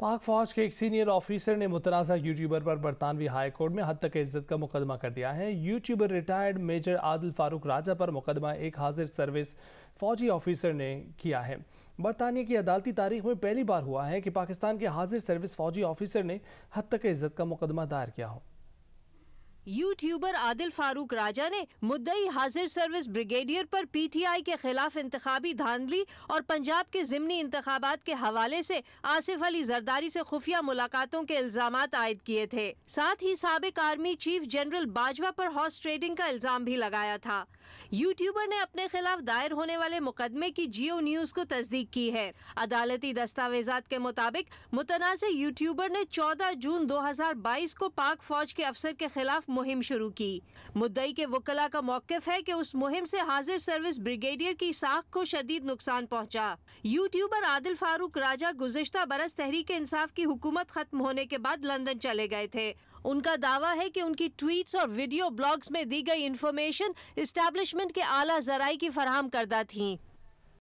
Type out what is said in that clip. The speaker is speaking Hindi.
पाक फौज के एक सीनियर ऑफिसर ने मुतनाज़ा यूट्यूबर पर बरतानवी हाई कोर्ट में हद तक इज्जत का मुकदमा कर दिया है YouTuber retired major Adil Farooq Raja पर मुकदमा एक हाजिर सर्विस फौजी ऑफिसर ने किया है बरतानिया की अदालती तारीख में पहली बार हुआ है कि पाकिस्तान के हाजिर सर्विस फौजी ऑफिसर ने हद तक इज्जत का मुकदमा दायर किया हो यूट्यूबर आदिल फारूक राजा ने मुद्दई हाजिर सर्विस ब्रिगेडियर पर पीटीआई के खिलाफ इंतबी धांधली और पंजाब के जिमनी इंतबात के हवाले से आसिफ अली जरदारी से खुफिया मुलाकातों के इल्जाम आयद किए थे साथ ही सबक आर्मी चीफ जनरल बाजवा पर हॉर्स ट्रेडिंग का इल्जाम भी लगाया था यूट्यूबर ने अपने खिलाफ दायर होने वाले मुकदमे की जियो न्यूज को तस्दीक की है अदालती दस्तावेजा के मुताबिक मुतनाज़ यूट्यूबर ने चौदह जून दो हजार बाईस को पाक फौज के अफसर के खिलाफ मुहिम शुरू की मुद्दई के वकला का मौकफ है कि उस मुहिम से हाजिर सर्विस ब्रिगेडियर की साख को शदीद नुकसान पहुंचा। यूट्यूबर आदिल फारूक राजा गुजशत बरस तहरीक इंसाफ की हुकूमत खत्म होने के बाद लंदन चले गए थे उनका दावा है कि उनकी ट्वीट्स और वीडियो ब्लॉग्स में दी गई इन्फॉर्मेशन इस्टेब्लिशमेंट के आला जराई की फराम करदा थी